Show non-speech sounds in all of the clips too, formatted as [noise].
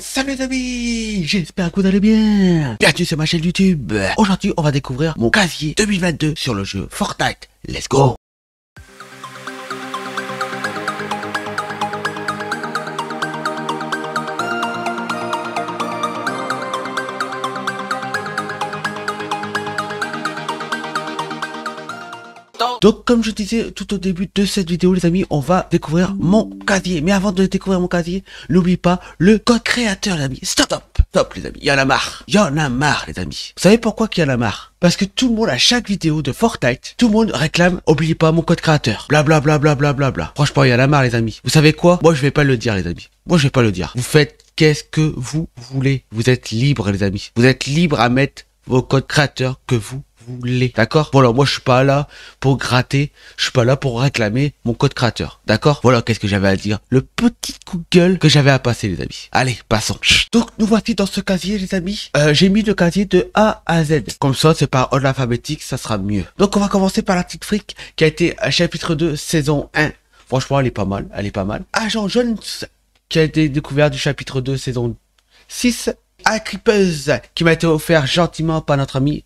Salut les amis J'espère que vous allez bien Bienvenue sur ma chaîne YouTube Aujourd'hui, on va découvrir mon casier 2022 sur le jeu Fortnite. Let's go Donc comme je disais tout au début de cette vidéo les amis, on va découvrir mon casier. Mais avant de découvrir mon casier, n'oublie pas le code créateur les amis. Stop, stop, stop les amis, il y en a marre. Il y en a marre les amis. Vous savez pourquoi qu'il y en a marre parce que tout le monde à chaque vidéo de Fortnite, tout le monde réclame oubliez pas mon code créateur. Bla bla bla Franchement, il y en a marre les amis. Vous savez quoi Moi je vais pas le dire les amis. Moi je vais pas le dire. Vous faites qu'est-ce que vous voulez. Vous êtes libre les amis. Vous êtes libre à mettre vos codes créateurs que vous voulez. D'accord Voilà, moi je suis pas là pour gratter, je suis pas là pour réclamer mon code créateur. D'accord Voilà, qu'est-ce que j'avais à dire Le petit coup de gueule que j'avais à passer, les amis. Allez, passons. Donc nous voici dans ce casier, les amis. Euh, J'ai mis le casier de A à Z. Comme ça, c'est par ordre alphabétique, ça sera mieux. Donc on va commencer par la petite fric qui a été chapitre 2, saison 1. Franchement, elle est pas mal, elle est pas mal. Agent Jones qui a été découvert du chapitre 2, saison 6. creepers. qui m'a été offert gentiment par notre ami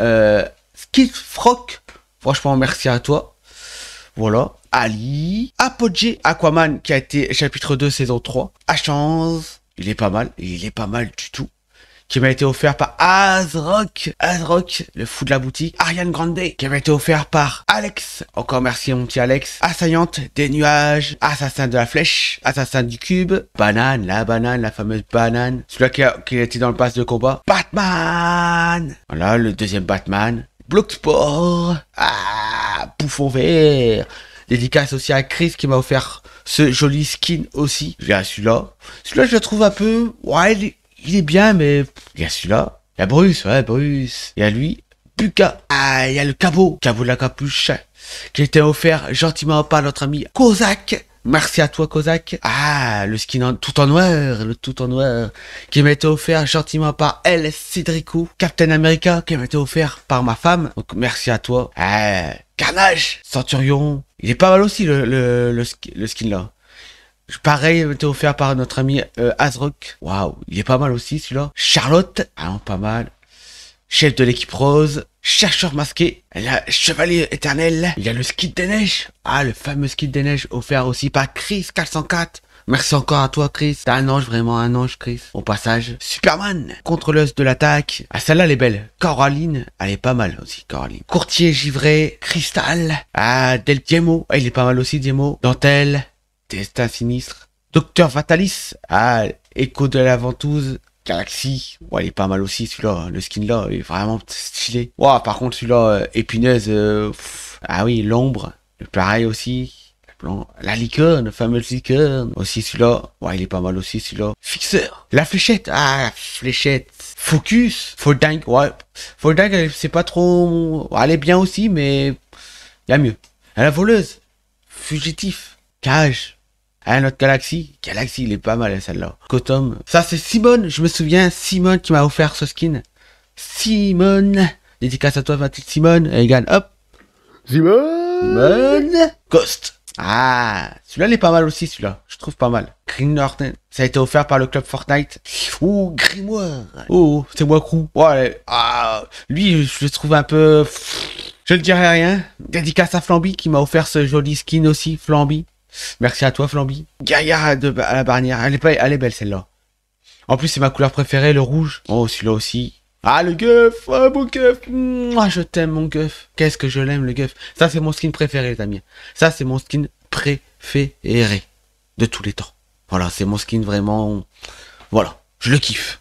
euh, franchement, merci à toi. Voilà. Ali, Apogee, Aquaman, qui a été chapitre 2, saison 3. chance, il est pas mal, il est pas mal du tout qui m'a été offert par Azrock, Azrock, le fou de la boutique, Ariane Grande, qui m'a été offert par Alex, encore merci mon petit Alex, Assaillante des nuages, Assassin de la flèche, Assassin du cube, Banane, la banane, la fameuse banane, celui-là qui, était dans le pass de combat, Batman Voilà, le deuxième Batman, Sport. ah, Bouffon vert Dédicace aussi à Chris qui m'a offert ce joli skin aussi. J'ai celui-là. Celui-là, je le trouve un peu... wild il est bien, mais il y a celui-là. Il y a Bruce, ouais, Bruce. Il y a lui. Puka. Ah, il y a le cabot. Cabot de la capuche. Qui était offert gentiment par notre ami Kozak. Merci à toi, Kozak. Ah, le skin en, tout en noir, le tout en noir, qui m'a été offert gentiment par El Cidrico, Captain America, qui m'a été offert par ma femme. Donc, merci à toi. Ah, Carnage, Centurion. Il est pas mal aussi, le, le, le skin là. Pareil, été euh, offert par notre ami euh, Azrock. Waouh, il est pas mal aussi celui-là. Charlotte, ah non, pas mal. Chef de l'équipe rose. Chercheur masqué. La chevalier éternel. Il y a le ski des neiges. Ah, le fameux ski des neiges offert aussi par Chris 404. Merci encore à toi, Chris. T'es un ange, vraiment un ange, Chris. Au passage, Superman, contrôleuse de l'attaque. Ah, celle-là, elle est belle. Coraline, elle est pas mal aussi, Coraline. Courtier givré, Cristal. Ah, Del Diemo, ah, il est pas mal aussi, Diemo. Dentelle, Destin sinistre, Docteur Fatalis. ah, Écho de la ventouse, Galaxy, ouais, il est pas mal aussi celui-là, hein. le skin là, est vraiment stylé. Ouais, par contre celui-là, euh, épineuse, euh, ah oui, l'ombre, le pareil aussi. La licorne, fameuse licorne. Aussi celui-là. Ouais, il est pas mal aussi celui-là. Fixeur. La fléchette. Ah, fléchette. Focus. Folding. Ouais. Folding, c'est pas trop... Elle est bien aussi, mais... Il y a mieux. la voleuse. Fugitif. Cage. Un notre Galaxy. Galaxy, il est pas mal, hein, celle-là. Kotom. Ça, c'est Simone. Je me souviens, Simone qui m'a offert ce skin. Simone. Dédicace à toi, ma Simone. Et gagne, hop. Simone. Ghost. Ah, celui-là, il est pas mal aussi, celui-là. Je trouve pas mal. Green Norton. Ça a été offert par le club Fortnite. Oh, Grimoire. Oh, c'est moi Ouais, ah, lui, je le trouve un peu... Je ne dirai rien. Dédicace à Flamby qui m'a offert ce joli skin aussi, Flamby. Merci à toi, Flamby. Gaïa de, à la barrière. Elle est, pas, belle, celle-là. En plus, c'est ma couleur préférée, le rouge. Oh, celui-là aussi. Ah, le gueuf Ah, mon gueuf Ah, je t'aime, mon gueuf Qu'est-ce que je l'aime, le gueuf Ça, c'est mon skin préféré, les amis. Ça, c'est mon skin préféré de tous les temps. Voilà, c'est mon skin vraiment... Voilà, je le kiffe.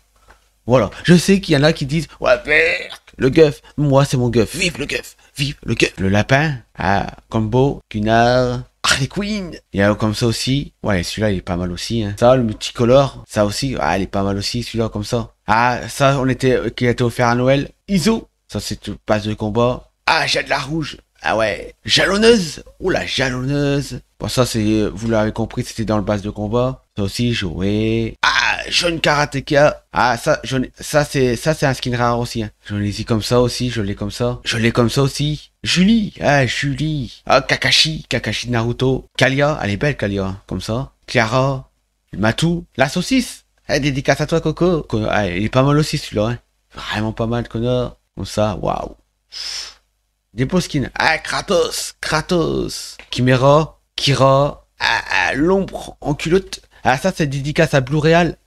Voilà, je sais qu'il y en a qui disent « Ouais, merde, le gueuf Moi, c'est mon gueuf. Vive le gueuf Vive le gueuf Le lapin Ah, combo, cunard... Ah, les Quinn. Il y a comme ça aussi. Ouais, celui-là, il est pas mal aussi. Hein. Ça, le multicolore, ça aussi. Ah, il est pas mal aussi, celui-là, comme ça. Ah, ça, on était, euh, qui a été offert à Noël. ISO. Ça, c'est une passe de combat. Ah, j'ai de la rouge. Ah ouais, jalonneuse. Oh la jalonneuse. Bon, ça, c'est, euh, vous l'avez compris, c'était dans le base de combat. Ça aussi, joué. Ah, jeune karatéka. Ah, ça, je, ça, c'est, ça, c'est un skin rare aussi, hein. Je l'ai comme ça aussi, je l'ai comme ça. Je l'ai comme ça aussi. Julie, ah, Julie. Ah, Kakashi, Kakashi de Naruto. Kalia, elle est belle, Kalia, hein, comme ça. Clara, Matou, la saucisse. Eh, dédicace à toi, Coco. il ah, est pas mal aussi, celui-là, hein. Vraiment pas mal, Connor. Comme ça, waouh. Des beaux skins. Ah, Kratos, Kratos. Kimera Kira. Ah, ah l'ombre en culotte. Ah, ça, c'est dédicace à Blue Real.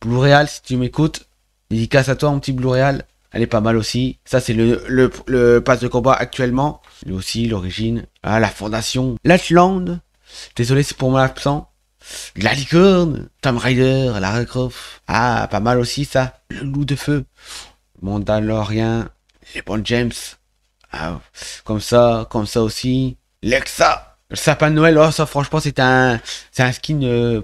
Blue Real, si tu m'écoutes, dédicace à toi, mon petit Blue Real. Elle est pas mal aussi. Ça, c'est le, le, le pass de combat actuellement. Lui aussi, l'origine. Ah, la fondation. L'Atland. Désolé, c'est pour mon absent. La licorne. Tom Rider. la Croft. Ah, pas mal aussi, ça. Le loup de feu. Mandalorian. Les Bon James. Ah, comme ça, comme ça aussi. Lexa. Le sapin de Noël. Oh, ça, franchement, c'est un, c'est un skin euh,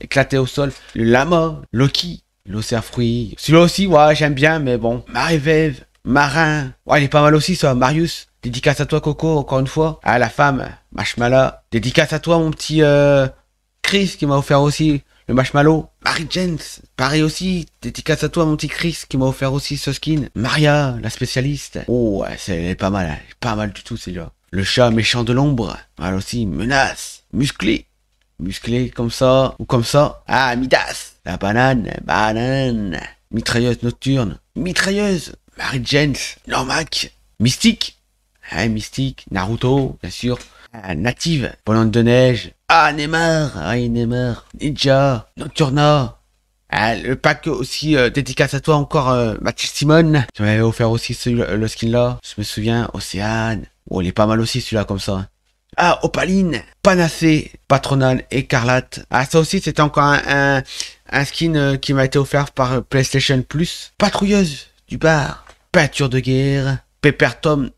éclaté au sol. Le lama, Loki, l'océan fruit. Celui-là aussi, ouais, j'aime bien, mais bon. Marie-Veve Marin. Ouais, il est pas mal aussi, ça. Marius, dédicace à toi, Coco, encore une fois. À ah, la femme, Marshmallow. Dédicace à toi, mon petit euh, Chris, qui m'a offert aussi le Marshmallow. marie Jens, pareil aussi. Dédicace à toi, mon petit Chris, qui m'a offert aussi ce skin. Maria, la spécialiste. Oh, c'est, pas mal. pas mal du tout, c'est là Le chat méchant de l'ombre. Mal aussi, menace, musclé musclé comme ça ou comme ça. Ah, Midas La banane, banane Mitrailleuse nocturne, mitrailleuse Mary James, Normac, Mystique hein Mystique, Naruto, bien sûr. Ah, native, Volante de neige. Ah, Neymar Ah, Neymar Ninja, Nocturna ah, le pack aussi euh, dédicace à toi encore euh, Mathilde Simone. Tu m'avais offert aussi le skin là. Je me souviens, Océane. Oh, il est pas mal aussi celui-là comme ça. Hein. Ah, opaline, panacée, patronale, écarlate. Ah, ça aussi, c'était encore un, un, skin euh, qui m'a été offert par euh, PlayStation Plus. Patrouilleuse du bar, peinture de guerre, Pepper Tom,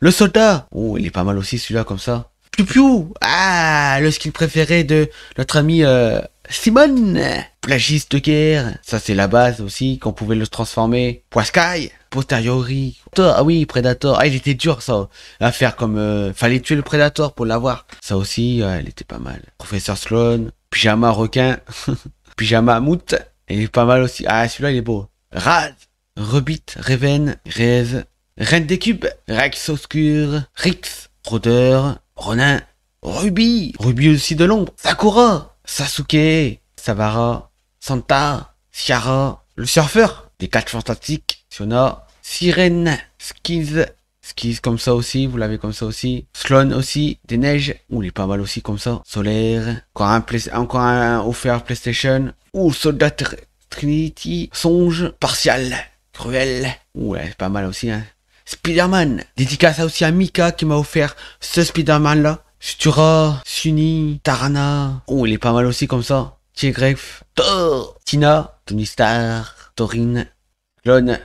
le soldat. Oh, il est pas mal aussi celui-là comme ça. Piu Piu Ah, le skin préféré de notre ami euh, Simone, plagiste de guerre, ça c'est la base aussi, qu'on pouvait le transformer. Poiscaille, posteriori. Ah oui, Predator. Ah, il était dur ça à faire comme euh, fallait tuer le Predator pour l'avoir. Ça aussi, elle était pas mal. Professeur Sloan, pyjama requin, [laughs] pyjama mout. Il est pas mal aussi. Ah, celui-là il est beau. Raz Rebit, Reven, Rez Reine des cubes, Rex oscure Rix, Rodeur, Ronin, Ruby, Ruby aussi de l'ombre, Sakura, Sasuke, Savara, Santa, Ciara, le surfeur, des quatre fantastiques, Siona, Sirène, Skiz, Skiz comme ça aussi, vous l'avez comme ça aussi, Slone aussi, des neiges, ou il est pas mal aussi comme ça, Solaire, encore un, encore un offert PlayStation, ou Soldat Trinity, Songe, Partial, Cruel, ouais, c'est pas mal aussi, hein. Spider-Man, dédicace aussi à Mika qui m'a offert ce Spider-Man là, Stura, Sunny, Tarana. Oh, il est pas mal aussi comme ça. Tigref, Thor, Tina, Tony Star, Torin, Clone,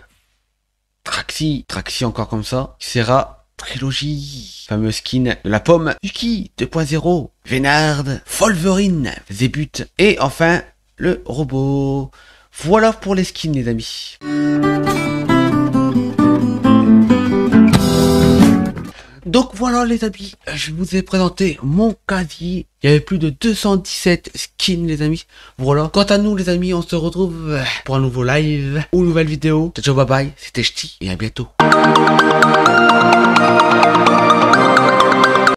Traxi, Traxi encore comme ça, Sera, Trilogie, fameux skin, La Pomme, Yuki 2.0, Vénard, Wolverine, Zebut et enfin, le robot. Voilà pour les skins, les amis. Donc voilà les amis, je vous ai présenté mon casier. Il y avait plus de 217 skins les amis. Voilà. Quant à nous les amis, on se retrouve pour un nouveau live ou une nouvelle vidéo. Ciao bye bye, c'était Ch'ti et à bientôt.